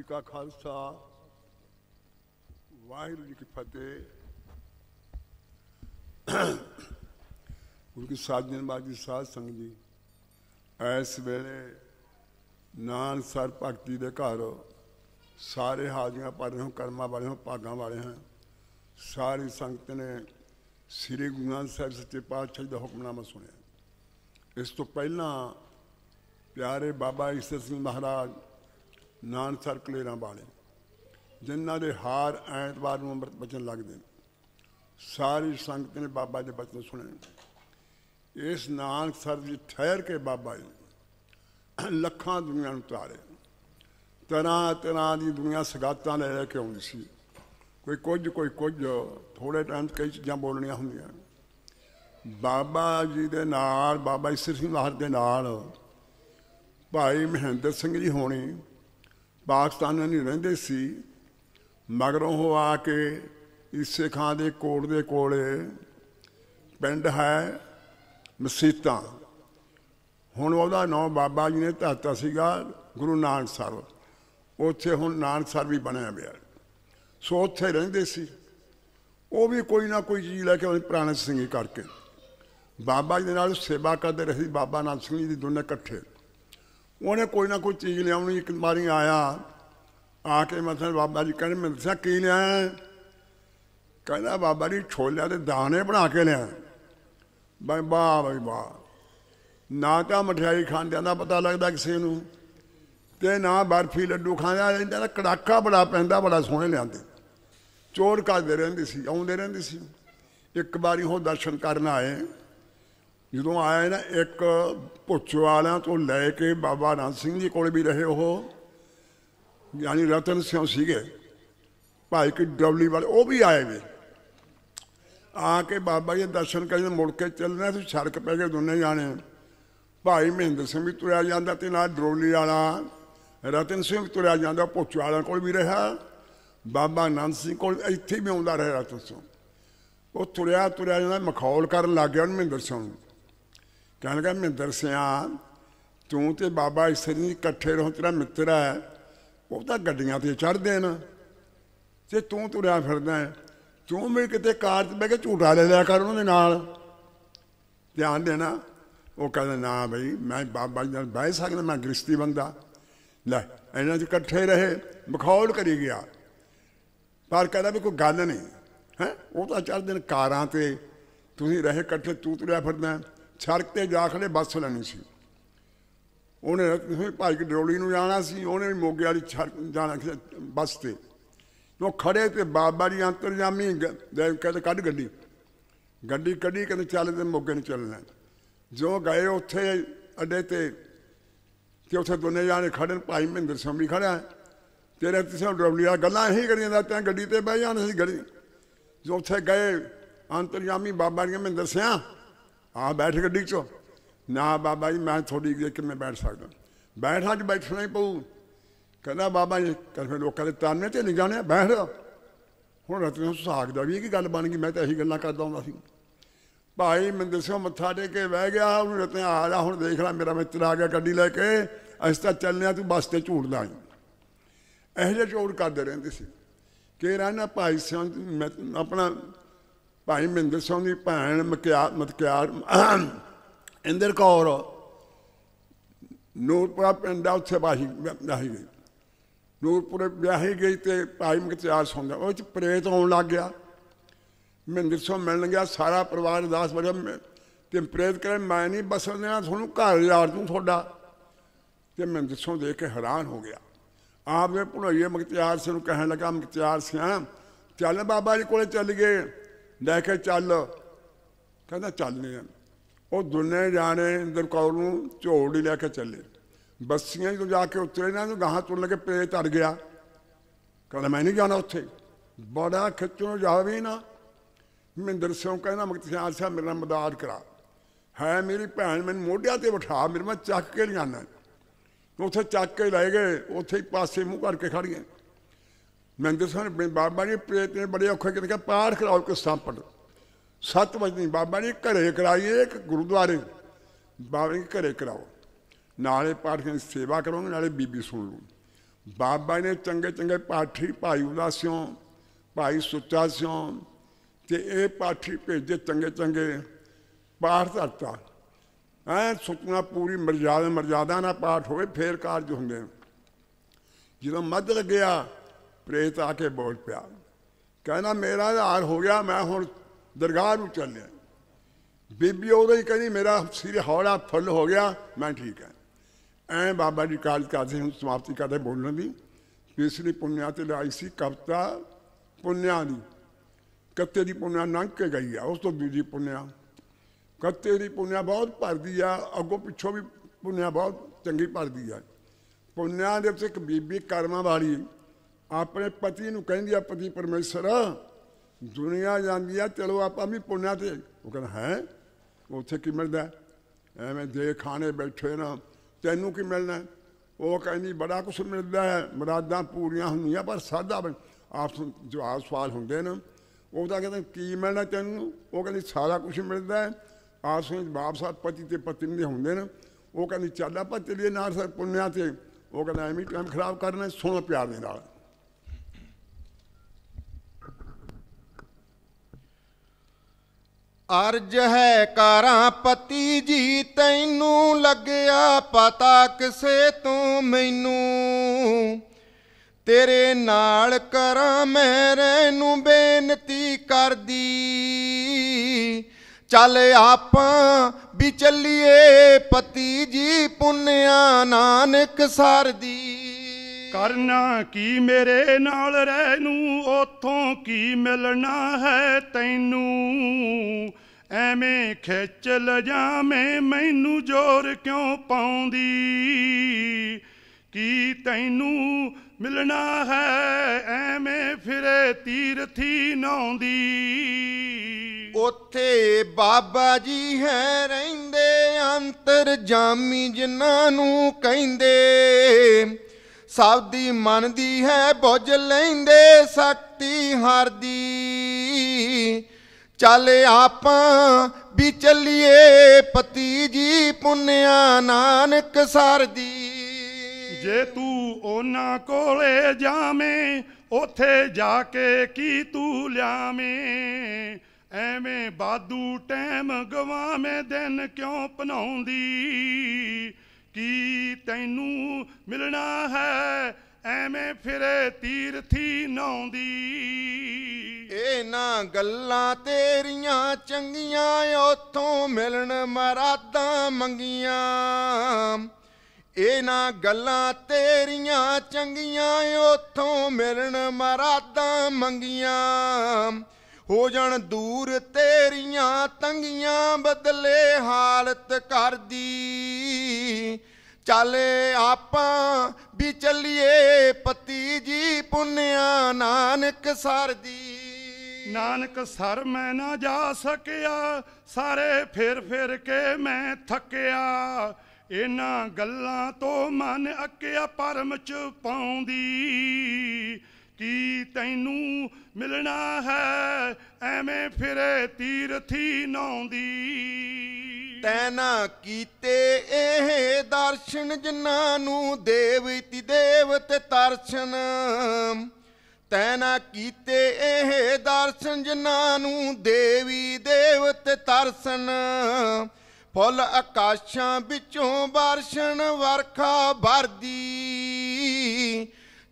ਜੀ ਕਾ ਖਾਲਸਾ ਵਾਹਿਗੁਰੂ ਜੀ ਕੀ ਫਤਿਹ ਗੁਰੂ ਕੀ ਸਾਜਨ ਬਾਜੀ ਸਾਧ ਸੰਗ ਜੀ ਐਸ ਵੇਲੇ ਨਾਨ ਸਰ ਭਗਤੀ ਦੇ ਘਰ ਸਾਰੇ ਹਾਜ਼ਰੀਆਂ ਪਾ ਰਹੇ ਹੋ ਕਰਮਾਂ ਵਾਲੇ ਹੋ ਵਾਲੇ ਹਨ ਸਾਰੀ ਸੰਗਤ ਨੇ ਸ੍ਰੀ ਗੁਰੂ ਗ੍ਰੰਥ ਸਾਹਿਬ ਸੱਚੇ ਪਾਤਸ਼ਾਹ ਦਾ ਹੁਕਮਨਾਮਾ ਸੁਣਿਆ ਇਸ ਤੋਂ ਪਹਿਲਾਂ ਪਿਆਰੇ ਬਾਬਾ ਈਸ਼ਰ ਸਿੰਘ ਮਹਾਰਾਜ ਨਾਨ ਸਰਕਲੇਰਾਂ ਵਾਲੇ ਜਿਨ੍ਹਾਂ ਦੇ ਹਾਰ ਐਤਵਾਰ ਨੂੰ ਅੰਮ੍ਰਿਤ ਬਚਨ ਲੱਗਦੇ ਨੇ ਸਾਰੀ ਸੰਗਤ ਨੇ ਬਾਬਾ ਦੇ ਬਚਨ ਸੁਣੇ ਇਸ ਨਾਨਕ ਸਰ ਜੀ ਠਹਿਰ ਕੇ ਬਾਬਾ ਜੀ ਲੱਖਾਂ ਦੁਨੀਆਂ ਨੂੰ ਤਾਰੇ ਤਰਾ ਤਰਾ ਦੀ ਦੁਨੀਆ ਸਗਾਤਾਂ ਲੈ ਲੈ ਕੇ ਆਉਂਦੀ ਸੀ ਕੋਈ ਕੁਝ ਕੋਈ ਕੁਝ ਥੋੜੇ ਟਾਈਮ ਕਈ ਚੀਜ਼ਾਂ ਬੋਲਣੀਆਂ ਹੁੰਦੀਆਂ ਬਾਬਾ ਜੀ ਦੇ ਨਾਲ ਬਾਬਾ ਸਿਰ ਸਿੰਘ ਮਹਾਰ ਦੇ ਨਾਲ ਭਾਈ ਮਹਿੰਦਰ ਸਿੰਘ ਜੀ ਹੋਣੀ ਪਾਕਿਸਤਾਨਾਂ ਨਹੀਂ ਰਹਿੰਦੇ ਸੀ ਮਗਰੋਂ ਉਹ ਆ ਕੇ ਇਸੇ ਖਾਂ ਦੇ ਕੋਟ ਦੇ ਕੋਲੇ ਪਿੰਡ ਹੈ ਮਸੀਤਾ ਹੁਣ ਉਹਦਾ ਨਾਮ ਬਾਬਾ ਜੀ ਨੇ ਧਾਤਾ ਸੀਗਾ ਗੁਰੂ ਨਾਨਕ ਸਾਹਿਬ ਉੱਥੇ ਹੁਣ ਨਾਨਕ ਸਾਹਿਬ ਵੀ ਬਣਿਆ ਹੋਇਆ ਸੋ ਉੱਥੇ ਰਹਿੰਦੇ ਸੀ ਉਹ ਵੀ ਕੋਈ ਨਾ ਕੋਈ ਚੀਜ਼ ਲੈ ਕੇ ਉਹਨੇ ਪ੍ਰਾਣ ਸਿੰਘੀ ਕਰਕੇ ਬਾਬਾ ਜੀ ਦੇ ਨਾਲ ਸੇਵਾ ਕਰਦੇ ਰਹੇ ਬਾਬਾ ਨਾਨਕ ਸਿੰਘ ਜੀ ਦੀ ਦੋਨੇ ਇਕੱਠੇ ਉਹਨੇ ਕੋਈ ਨਾ ਕੋਈ ਚੀਜ਼ ਲਿਆਉਣੀ ਇੱਕ ਵਾਰੀ ਆਇਆ ਆ ਕੇ ਮਤਲਬ ਬਾਬਾ ਜੀ ਕਹਿੰਦੇ ਮੈਂ ਦੱਸਿਆ ਕੀ ਲਿਆ ਕਹਿੰਦਾ ਬਾਬਾ ਜੀ ਛੋਲਿਆਂ ਦੇ ਦਾਣੇ ਬਣਾ ਕੇ ਲਿਆ ਬਈ ਬਾ ਬਈ ਬਾ ਨਾ ਤਾਂ ਮਠਿਆਈ ਖਾਂਦਿਆਂ ਦਾ ਪਤਾ ਲੱਗਦਾ ਕਿਸੇ ਨੂੰ ਤੇ ਨਾ ਬਰਫੀ ਲੱਡੂ ਖਾਂਦਾ ਰਹਿੰਦਾ ਕੜਾਕਾ ਬੜਾ ਪੈਂਦਾ ਬੜਾ ਸੋਹਣੇ ਲਿਆਂਦੇ ਚੋਰ ਕਰਦੇ ਰਹਿੰਦੇ ਸੀ ਆਉਂਦੇ ਰਹਿੰਦੇ ਸੀ ਇੱਕ ਵਾਰੀ ਉਹ ਦਰਸ਼ਨ ਕਰਨ ਆਏ ਜਦੋਂ ਆਏ ਨਾ ਇੱਕ ਪੁੱਛ ਵਾਲਿਆਂ ਤੋਂ ਲੈ ਕੇ ਬਾਬਾ ਨਾਨਕ ਸਿੰਘ ਜੀ ਕੋਲ ਵੀ ਰਹੇ ਉਹ ਯਾਨੀ ਰਤਨ ਸਿੰਘ ਸੀਗੇ ਭਾਈ ਕਿ ਡਬਲੀ ਵਾਲੇ ਉਹ ਵੀ ਆਏ ਵੀ ਆ ਕੇ ਬਾਬਾ ਜੀ ਦਰਸ਼ਨ ਕਰਨ ਮੁੜ ਕੇ ਚੱਲਣਾ ਤੇ ਸੜਕ ਪੈ ਕੇ ਦੋਨੇ ਜਾਣੇ ਭਾਈ ਮਹਿੰਦਰ ਸਿੰਘ ਵੀ ਤੁਰਿਆ ਜਾਂਦਾ ਤੇ ਨਾਲ ਡਰੋਲੀ ਵਾਲਾ ਰਤਨ ਸਿੰਘ ਤੁਰਿਆ ਜਾਂਦਾ ਪੁੱਛ ਵਾਲਿਆਂ ਕੋਲ ਵੀ ਰਹਾ ਬਾਬਾ ਨਾਨਕ ਸਿੰਘ ਕੋਲ ਇੱਥੇ ਵੀ ਆਉਂਦਾ ਰਹਿ ਰਤਨ ਸਿੰਘ ਉਹ ਤੁਰਿਆ ਤੁਰਿਆ ਜਾਂਦਾ ਮਖੌਲ ਕਰਨ ਲੱਗ ਗਿਆ ਮਹਿੰਦਰ ਸਿੰਘ ਨੂੰ ਕਹਿਣ ਲੱਗਾ ਮਹਿੰਦਰ ਸਿਆ ਤੂੰ ਤੇ ਬਾਬਾ ਇਸਰੀ ਇਕੱਠੇ ਰਹੋ ਤੇਰਾ ਮਿੱਤਰ ਹੈ ਉਹ ਤਾਂ ਗੱਡੀਆਂ ਤੇ ਚੜਦੇ ਨਾ ਤੇ ਤੂੰ ਤੁਰਿਆ ਫਿਰਦਾ ਹੈ ਤੂੰ ਵੀ ਕਿਤੇ ਕਾਰ 'ਚ ਬਹਿ ਕੇ ਝੂਟਾ ਲੈ ਲਿਆ ਕਰ ਉਹਨਾਂ ਦੇ ਨਾਲ ਧਿਆਨ ਦੇਣਾ ਉਹ ਕਹਿੰਦਾ ਨਾ ਭਈ ਮੈਂ ਬਾਬਾ ਜੀ ਨਾਲ ਬਹਿ ਸਕਦਾ ਮੈਂ ਗ੍ਰਸਤੀ ਬੰਦਾ ਲੈ ਇਹਨਾਂ 'ਚ ਇਕੱਠੇ ਰਹੇ ਮਖੌਲ ਕਰੀ ਗਿਆ ਪਰ ਕਹਿੰਦਾ ਵੀ ਕੋਈ ਗੱਲ ਨਹੀਂ ਹੈ ਉਹ ਤਾਂ ਚੜ ਨੇ ਕਾਰਾਂ ਤੇ ਤੁਸੀਂ ਰਹੇ ਇਕੱਠੇ ਤੂੰ ਤੁਰਿਆ ਫਿਰਦਾ सड़कते जाखले बस लैनी सी उन्हें भाई कडोली जाना सी उन्हें भी मोगे वाली सड़क जाना बस से वो खड़े थे बाबा जी अंतर जामी गए कद गी गी कभी कहते चल तो मोगे नहीं चलना जो गए उत्थे अड्डे ते तो उत्थे दोनों जने खड़े भाई महेंद्र सिंह भी खड़ा है तेरे तुम डबली गल यही करी जाते हैं ग्डी पर बह जाने गली जो उ गए अंतर जामी बाबा जी महेंद्र सिंह ਆ ਬੈਠ ਗੱਡੀ 'ਚ ਨਾ ਬਾਬਾ ਜੀ ਮੈਂ ਥੋੜੀ ਜਿਹੀ ਕਿਵੇਂ ਬੈਠ ਸਕਦਾ ਬੈਠਾ ਚ ਬੈਠਣਾ ਹੀ ਪਊ ਕਹਿੰਦਾ ਬਾਬਾ ਜੀ ਕਹਿੰਦੇ ਲੋਕਾਂ ਦੇ ਤਾਨੇ ਤੇ ਨਹੀਂ ਜਾਣਿਆ ਬੈਠ ਹੁਣ ਰਤਨ ਸੁਹਾਗ ਦਾ ਵੀ ਕੀ ਗੱਲ ਬਣ ਗਈ ਮੈਂ ਤਾਂ ਇਹੀ ਗੱਲਾਂ ਕਰਦਾ ਹੁੰਦਾ ਸੀ ਭਾਈ ਮੰਦਰ ਸਿੰਘ ਮੱਥਾ ਟੇਕ ਕੇ ਬਹਿ ਗਿਆ ਉਹਨੂੰ ਰਤਨ ਆ ਜਾ ਹੁਣ ਦੇਖ ਲੈ ਮੇਰਾ ਮਿੱਤਰ ਆ ਗਿਆ ਗੱਡੀ ਲੈ ਕੇ ਅਸ ਤਾਂ ਚੱਲਨੇ ਤੂੰ ਬਸ ਤੇ ਝੂਟਦਾ ਆਈ ਇਹ ਜਿਹਾ ਚੋੜ ਕਰਦੇ ਰਹਿੰਦੇ ਸੀ ਕਿ ਰਹਿਣਾ ਭਾਈ ਸਿੰਘ ਆਪਣਾ ਭਾਈ ਮਹਿੰਦਰ ਸਿੰਘ ਦੀ ਭੈਣ ਮਕਿਆਰ ਮਤਕਿਆਰ ਇੰਦਰ ਕੌਰ ਨੂਰਪੁਰਾ ਪਿੰਡ ਦਾ ਉੱਥੇ ਬਾਹੀ ਵਿਆਹੀ ਗਈ ਨੂਰਪੁਰੇ ਵਿਆਹੀ ਗਈ ਤੇ ਭਾਈ ਮਤਕਿਆਰ ਸੁਣਦਾ ਉਹ ਚ ਪ੍ਰੇਤ ਆਉਣ ਲੱਗ ਗਿਆ ਮਹਿੰਦਰ ਸਿੰਘ ਮਿਲਣ ਗਿਆ ਸਾਰਾ ਪਰਿਵਾਰ ਦਾਸ ਵਰਗਾ ਤੇ ਪ੍ਰੇਤ ਕਰੇ ਮੈਂ ਨਹੀਂ ਬਸਣਿਆ ਤੁਹਾਨੂੰ ਘਰ ਯਾਰ ਤੂੰ ਤੁਹਾਡਾ ਤੇ ਮਹਿੰਦਰ ਸਿੰਘ ਦੇਖ ਕੇ ਹੈਰਾਨ ਹੋ ਗਿਆ ਆਪ ਨੇ ਭੁਣਈਏ ਮਕਤਿਆਰ ਸਿੰਘ ਨੂੰ ਕਹਿਣ ਲੱਗਾ ਮਕਤਿਆਰ ਸਿੰਘ ਚੱਲ ਬਾਬਾ ਜੀ ਕੋਲੇ ਚੱਲ ਗਏ ਲੈ ਕੇ ਚੱਲ ਕਹਿੰਦਾ ਚੱਲਨੇ ਆ ਉਹ ਦੁਨੇ ਜਾਣੇ ਇੰਦਰ ਕੌਰ ਨੂੰ ਝੋੜੀ ਲੈ ਕੇ ਚੱਲੇ ਬੱਸੀਆਂ ਜਦੋਂ ਜਾ ਕੇ ਉਤਰੇ ਨਾ ਨੂੰ ਗਾਹਾਂ ਤੁਰਨ ਲੱਗੇ ਪੇ ਤੜ ਗਿਆ ਕਹਿੰਦਾ ਮੈਂ ਨਹੀਂ ਜਾਣਾ ਉੱਥੇ ਬੜਾ ਖਿੱਚੋ ਜਾਵੇ ਨਾ ਮਹਿੰਦਰ ਸਿੰਘ ਕਹਿੰਦਾ ਮਗਤ ਸਿਆਲ ਸਾਹਿਬ ਮੇਰਾ ਮਦਦ ਕਰਾ ਹੈ ਮੇਰੀ ਭੈਣ ਮੈਨੂੰ ਮੋਢਿਆਂ ਤੇ ਬਿਠਾ ਮੇਰੇ ਮੈਂ ਚੱਕ ਕੇ ਲਿਆਣਾ ਉੱਥੇ ਚੱਕ ਕੇ ਲੈ ਗਏ ਉੱਥੇ ਹੀ ਪਾਸੇ ਮੂੰਹ ਕਰਕੇ ਖੜ ਗਏ ਮਹਿੰਦਰ ਸਾਹਿਬ ਨੇ ਬਾਬਾ ਜੀ ਪ੍ਰੇਤ ਨੇ ਬੜੇ ਔਖੇ ਕਿਤੇ ਪਾਠ ਕਰਾਓ ਕਿ ਸੰਪੜ ਸੱਤ ਵਜੇ ਨਹੀਂ ਬਾਬਾ ਜੀ ਘਰੇ ਕਰਾਈਏ ਇੱਕ ਗੁਰਦੁਆਰੇ ਬਾਬਾ ਜੀ ਘਰੇ ਕਰਾਓ ਨਾਲੇ ਪਾਠ ਦੀ ਸੇਵਾ ਕਰੋਗੇ ਨਾਲੇ ਬੀਬੀ ਸੁਣ ਲੂ ਬਾਬਾ ਨੇ ਚੰਗੇ ਚੰਗੇ ਪਾਠੀ ਭਾਈ ਉਦਾਸਿਓ ਭਾਈ ਸੁੱਚਾ ਸਿਓ ਤੇ ਇਹ ਪਾਠੀ ਭੇਜੇ ਚੰਗੇ ਚੰਗੇ ਪਾਠ ਕਰਤਾ ਐ ਸੁਖਨਾ ਪੂਰੀ ਮਰਜ਼ਾਦਾ ਮਰਜ਼ਾਦਾ ਨਾਲ ਪਾਠ ਹੋਵੇ ਫੇਰ ਕਾਰਜ ਹੁੰਦੇ ਜਦੋਂ ਮੱਧ ਲੱਗਿਆ ਪ੍ਰੇਤ ਆ ਕੇ ਬੋਲ ਪਿਆ ਕਹਿੰਦਾ ਮੇਰਾ ਹਾਲ ਹੋ ਗਿਆ ਮੈਂ ਹੁਣ ਦਰਗਾਹ ਨੂੰ ਚੱਲਿਆ ਬੀਬੀ ਉਹਦੇ ਹੀ ਕਹਿੰਦੀ ਮੇਰਾ ਸਿਰ ਹੌਲਾ ਫੁੱਲ ਹੋ ਗਿਆ ਮੈਂ ਠੀਕ ਹਾਂ ਐ ਬਾਬਾ ਜੀ ਕਾਲ ਕਰਦੇ ਹੁਣ ਸਮਾਪਤੀ ਕਰਦੇ ਬੋਲਣ ਦੀ ਤੀਸਰੀ ਪੁੰਨਿਆ ਤੇ ਲਾਈ ਸੀ ਕਵਤਾ ਪੁੰਨਿਆ ਦੀ ਕੱਤੇ ਦੀ ਪੁੰਨਿਆ ਨੰਕ ਕੇ ਗਈ ਆ ਉਸ ਤੋਂ ਦੂਜੀ ਪੁੰਨਿਆ ਕੱਤੇ ਦੀ ਪੁੰਨਿਆ ਬਹੁਤ ਭਰਦੀ ਆ ਅੱਗੋਂ ਪਿੱਛੋਂ ਵੀ ਪੁੰਨਿਆ ਬਹੁਤ ਚੰਗੀ ਭਰਦੀ ਆ ਪੁੰਨਿਆ ਦੇ ਵਿੱਚ ਇੱਕ ਬੀਬੀ ਕਰਮਾਂ ਵਾਲੀ अपने पति कह दिया पति परमेश्वर दुनिया जाती है चलो आप भी पुण्य से वो कहना है उसे कि मिलता है एवं जे खाने बैठे ना तेनू की मिलना है वो कहनी बड़ा कुछ मिलता है मुरादा पूरी होंगे पर सादा आप जवाब सवाल होंगे न वो तो कहते की मिलना तेन वो कहनी सारा कुछ मिलता है आप सुन बाप साहब पति तो पत्नी होंगे ना वो कहनी चल आप चलिए ना सर पुण्य से वो कहना एवं टाइम खराब करना सुनो प्यार ਅਰਜ ਹੈ ਕਾਰਾਂ ਪਤੀ ਜੀ ਤੈਨੂੰ ਲੱਗਿਆ ਪਤਾ ਕਿਸੇ ਤੂੰ ਮੈਨੂੰ ਤੇਰੇ ਨਾਲ ਕਰਾਂ ਮੈਂ ਨੂੰ ਬੇਨਤੀ ਕਰਦੀ ਚੱਲ ਆਪਾਂ ਵੀ ਚੱਲੀਏ ਪਤੀ ਜੀ ਪੁੰਨਿਆ ਨਾਨਕ ਸਰਦੀ ਕਰਨਾ ਕੀ ਮੇਰੇ ਨਾਲ ਰਹਿ ਨੂੰ ਉਥੋਂ ਕੀ ਮਿਲਣਾ ਹੈ ਤੈਨੂੰ ਐਵੇਂ ਖੇਚਲ ਜਾਵੇਂ ਮੈਨੂੰ ਜ਼ੋਰ ਕਿਉਂ ਪਾਉਂਦੀ ਕੀ ਤੈਨੂੰ ਮਿਲਣਾ ਹੈ ਐਵੇਂ ਫਿਰੇ ਤੀਰਥੀ ਨਾਉਂਦੀ ਉੱਥੇ ਬਾਬਾ ਜੀ ਹੈ ਰਹਿੰਦੇ ਅੰਤਰ ਜਾਮੀ ਜਿਨ੍ਹਾਂ ਨੂੰ ਕਹਿੰਦੇ ਸਭ ਦੀ ਮਨ ਦੀ ਹੈ ਬੁੱਝ ਲੈਂਦੇ ਸ਼ਕਤੀ ਹਰਦੀ ਚੱਲ ਆਪਾਂ ਵੀ ਚੱਲੀਏ ਪਤੀ ਜੀ ਪੁੰਨਿਆ ਨਾਨਕ ਸਰ ਦੀ ਜੇ ਤੂੰ ਉਹਨਾਂ ਕੋਲੇ ਜਾਵੇਂ ਉਥੇ ਜਾ ਕੇ ਕੀ ਤੂੰ ਲਿਆਵੇਂ ਐਵੇਂ ਬਾਦੂ ਟਾਈਮ ਗਵਾਵੇਂ ਦਿਨ ਕਿਉਂ ਪਨਾਉਂਦੀ ਕੀ ਤੈਨੂੰ ਮਿਲਣਾ ਹੈ ਐਵੇਂ ਫਿਰੇ ਤੀਰਥੀ ਨਾਉਂਦੀ ਇਹਨਾਂ ਗੱਲਾਂ ਤੇਰੀਆਂ ਚੰਗੀਆਂ ਉਥੋਂ ਮਿਲਣ ਮਰਾਦਾਂ ਮੰਗੀਆਂ ਇਹਨਾਂ ਗੱਲਾਂ ਤੇਰੀਆਂ ਚੰਗੀਆਂ ਉਥੋਂ ਮਿਲਣ ਮਰਾਦਾਂ ਮੰਗੀਆਂ ਹੋ ਜਾਣ ਦੂਰ ਤੇਰੀਆਂ ਤੰਗੀਆਂ ਬਦਲੇ ਹਾਲਤ ਕਰਦੀ ਚੱਲ ਆਪਾਂ ਵੀ ਚੱਲੀਏ ਪਤੀ ਜੀ ਪੁੰਨਿਆ ਨਾਨਕ ਸਰ ਦੀ ਨਾਨਕ ਸਰ ਮੈਂ ਨਾ ਜਾ ਸਕਿਆ ਸਾਰੇ ਫੇਰ ਫੇਰ ਕੇ ਮੈਂ ਥੱਕਿਆ ਇਹਨਾਂ ਗੱਲਾਂ ਤੋਂ ਮਨ ਅੱਕਿਆ ਪਰਮ ਚ ਪਾਉਂਦੀ ਕੀ ਤੈਨੂੰ ਮਿਲਣਾ ਹੈ ਐਵੇਂ ਫਿਰੇ ਤੀਰਥੀ ਨਾਉਂਦੀ ਤੈਨਾ ਕੀਤੇ ਇਹ ਦਰਸ਼ਨ ਜਿਨ੍ਹਾਂ ਨੂੰ ਦੇਵਤੀ ਦੇਵਤੇ ਤਰਸ਼ਨ ਤੈਨਾ ਕੀਤੇ ਇਹ ਦਰਸ਼ਨ ਜਿਨ੍ਹਾਂ ਨੂੰ ਦੇਵੀ ਦੇਵਤੇ ਤਰਸਨ ਫੁੱਲ ਆਕਾਸ਼ਾਂ ਵਿੱਚੋਂ ਵਰਸ਼ਣ ਵਰਖਾ ਵਰਦੀ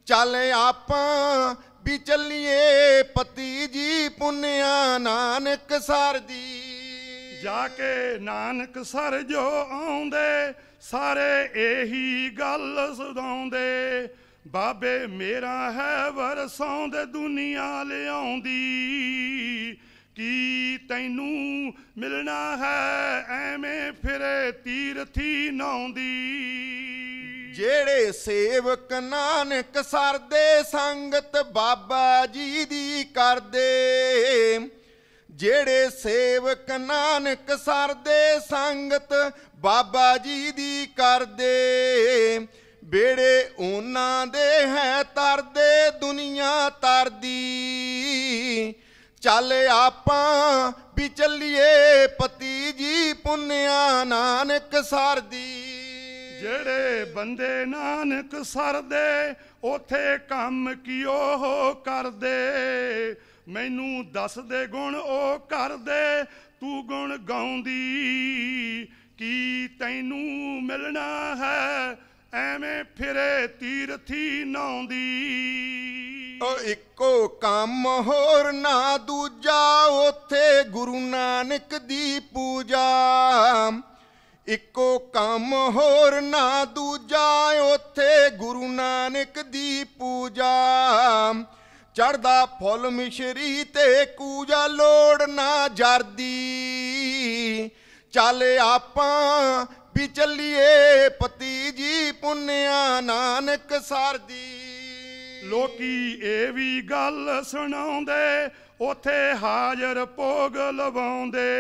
ਚੱਲ ਆਪਾਂ ਵੀ ਚੱਲੀਏ ਪਤੀ ਜੀ ਪੁੰਨਿਆ ਨਾਨਕ ਸਰਦੀ ਜਾ ਕੇ ਨਾਨਕ ਸਰ ਜੋ ਆਉਂਦੇ ਸਾਰੇ ਇਹੀ ਗੱਲ ਸੁਣਾਉਂਦੇ ਬਾਬੇ ਮੇਰਾ ਹੈ ਦੇ ਦੁਨੀਆ ਲਿਆਉਂਦੀ ਕੀ ਤੈਨੂੰ ਮਿਲਣਾ ਹੈ ਐਵੇਂ ਫਿਰੇ ਤੀਰਥੀ ਨਾਉਂਦੀ ਜਿਹੜੇ ਸੇਵਕ ਨਾਨਕ ਸਰ ਦੇ ਸੰਗਤ ਬਾਬਾ ਜੀ ਦੀ ਕਰਦੇ ਜਿਹੜੇ ਸੇਵਕ ਨਾਨਕ ਸਰਦੇ ਸੰਗਤ ਬਾਬਾ ਜੀ ਦੀ ਕਰਦੇ ਬੇੜੇ ਉਹਨਾਂ ਦੇ ਹੈ ਤਰਦੇ ਦੁਨੀਆ ਤਰਦੀ ਚੱਲ ਆਪਾਂ ਵੀ ਚੱਲੀਏ ਪਤੀ ਜੀ ਪੁੰਨਿਆ ਨਾਨਕ ਸਰਦੀ ਜਿਹੜੇ ਬੰਦੇ ਨਾਨਕ ਸਰਦੇ ਉਥੇ ਕੰਮ ਕੀਓ ਕਰਦੇ ਮੈਨੂੰ ਦੱਸ ਦੇ ਗੁਣ ਉਹ ਕਰ ਦੇ ਤੂੰ ਗੁਣ ਗਾਉਂਦੀ ਕੀ ਤੈਨੂੰ ਮਿਲਣਾ ਹੈ ਐਵੇਂ ਫਿਰੇ ਤੀਰਥੀ ਨਾਉਂਦੀ ਓ ਇੱਕੋ ਕੰਮ ਹੋਰ ਨਾ ਦੂਜਾ ਉਥੇ ਗੁਰੂ ਨਾਨਕ ਦੀ ਪੂਜਾ ਇੱਕੋ ਕੰਮ ਹੋਰ ਨਾ ਦੂਜਾ ਉਥੇ ਗੁਰੂ ਨਾਨਕ ਦੀ ਪੂਜਾ ਚੜਦਾ ਫੁੱਲ ਮਿਸ਼ਰੀ ਤੇ ਕੂਜਾ ਲੋੜ ਨਾ ਜਰਦੀ ਚੱਲ ਆਪਾਂ ਵੀ ਚੱਲੀਏ ਪਤੀ ਜੀ ਪੁੰਨਿਆ ਨਾਨਕ ਸਰਦੀ ਲੋਕੀ ਇਹ ਵੀ ਗੱਲ ਸੁਣਾਉਂਦੇ ਉਥੇ ਹਾਜ਼ਰ ਭੋਗ ਲਵਾਉਂਦੇ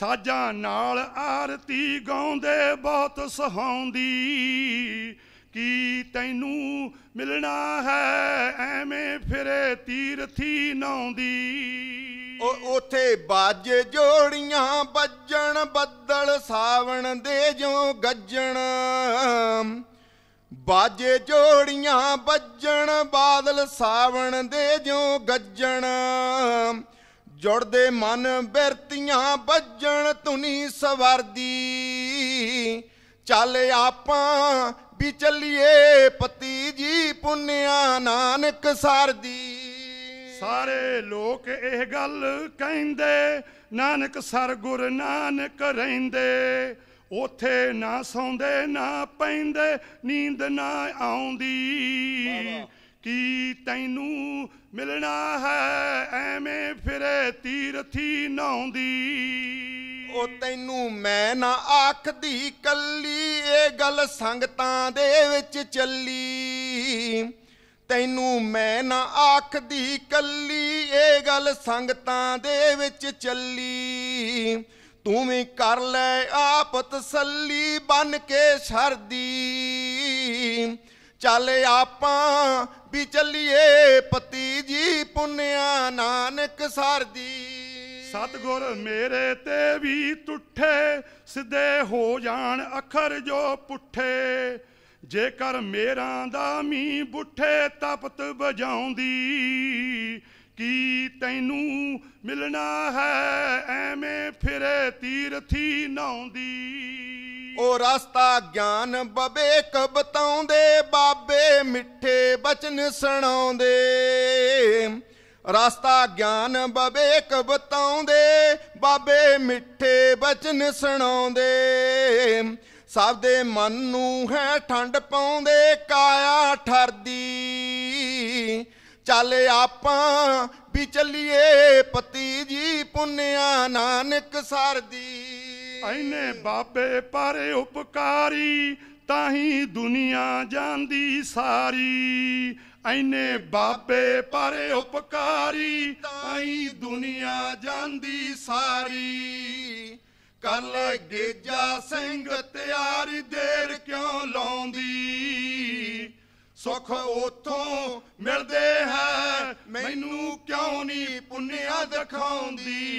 ਸਾਜਾਂ ਨਾਲ ਆਰਤੀ ਗਾਉਂਦੇ ਬਹੁਤ ਸਹਾਉਂਦੀ ਕੀ ਤੈਨੂੰ ਮਿਲਣਾ ਹੈ ਐਵੇਂ ਫਿਰੇ ਤੀਰਥੀ ਨਾਉਂਦੀ ਉਹ ਉਥੇ ਬਾਜੇ ਜੋੜੀਆਂ ਵੱਜਣ ਬੱਦਲ ਸਾਵਣ ਦੇ ਜੋ ਗੱਜਣ ਬਾਜੇ ਜੋੜੀਆਂ ਵੱਜਣ ਬਾਦਲ ਸਾਵਣ ਦੇ ਜੋ ਗੱਜਣ ਜੁੜਦੇ ਮਨ ਬਿਰਤੀਆਂ ਵੱਜਣ ਧੁਨੀ ਸਵਰਦੀ ਚੱਲ ਆਪਾਂ ਵੀ ਚੱਲੀਏ ਪਤੀ ਜੀ ਪੁੰਨਿਆ ਨਾਨਕ ਸਰਦੀ ਸਾਰੇ ਲੋਕ ਇਹ ਗੱਲ ਕਹਿੰਦੇ ਨਾਨਕ ਸਰ ਗੁਰ ਨਾਨਕ ਰਹਿੰਦੇ ਉਥੇ ਨਾ ਸੌਂਦੇ ਨਾ ਪੈਂਦੇ ਨੀਂਦ ਨਾ ਆਉਂਦੀ ਕੀ ਤੈਨੂੰ ਮਿਲਣਾ ਹੈ ਐਵੇਂ ਫਿਰੇ ਤੀਰਥੀ ਨਾਉਂਦੀ ਉਹ ਤੈਨੂੰ ਮੈਂ ਨਾ ਆਖਦੀ ਕੱਲੀ ਇਹ ਗੱਲ ਸੰਗਤਾਂ ਦੇ ਵਿੱਚ ਚੱਲੀ ਤੈਨੂੰ ਮੈਂ ਨਾ ਆਖਦੀ ਕੱਲੀ ਇਹ ਗੱਲ ਸੰਗਤਾਂ ਦੇ ਵਿੱਚ ਚੱਲੀ ਤੂੰ ਵੀ ਕਰ ਲੈ ਆਪ ਤਸੱਲੀ ਬਨ ਕੇ ਸਰਦੀ ਚੱਲ ਆਪਾਂ ਵੀ ਚੱਲੀਏ ਪਤੀ ਜੀ ਪੁੰਨਿਆ ਨਾਨਕ ਸਰਦੀ ਸਤਗੁਰ ਮੇਰੇ ਤੇ ਵੀ ਟੁੱਠੇ ਸਿੱਧੇ ਹੋ ਜਾਣ ਅੱਖਰ ਜੋ ਪੁੱਠੇ ਜੇਕਰ ਮੇਰਾ ਦਾ ਮੀ ਬੁੱਠੇ ਤਪਤ ਬਜਾਉਂਦੀ ਕੀ ਤੈਨੂੰ ਮਿਲਣਾ ਹੈ ਐਵੇਂ ਫਿਰੇ ਤੀਰਥੀ ਨਾਉਂਦੀ ਉਹ ਰਸਤਾ ਗਿਆਨ ਬਵੇਕ ਬਤਾਉਂਦੇ ਬਾਬੇ ਮਿੱਠੇ ਬਚਨ ਸੁਣਾਉਂਦੇ ਰਸਤਾ ਗਿਆਨ ਬਵੇਕ ਬਤਾਉਂਦੇ ਬਾਬੇ ਮਿੱਠੇ ਬਚਨ ਸੁਣਾਉਂਦੇ ਸਭ ਦੇ ਮਨ ਨੂੰ ਹੈ ਠੰਡ ਪਾਉਂਦੇ ਕਾਇਆ ਠਰਦੀ ਚੱਲ ਆਪਾਂ ਵੀ ਚੱਲੀਏ ਪਤੀ ਜੀ ਪੁੰਨਿਆ ਨਾਨਕ ਸਰਦੀ ਐਨੇ ਬਾਬੇ ਪਰ ਉਪਕਾਰੀ ਤਾਂ ਹੀ ਦੁਨੀਆ ਜਾਂਦੀ ਸਾਰੀ ਐਨੇ ਬਾਬੇ ਪਾਰੇ ਉਪਕਾਰੀ ਤਾਈ ਦੁਨੀਆ ਜਾਂਦੀ ਸਾਰੀ ਕੱਲ ਗੇਜਾ ਸਿੰਘ ਤਿਆਰੀ ਦੇਰ ਕਿਉਂ ਲਾਉਂਦੀ ਸੁਖ ਉਥੋਂ ਮਿਲਦੇ ਹੈ ਮੈਨੂੰ ਕਿਉਂ ਨਹੀਂ ਪੁੰਨਿਆ ਦਿਖਾਉਂਦੀ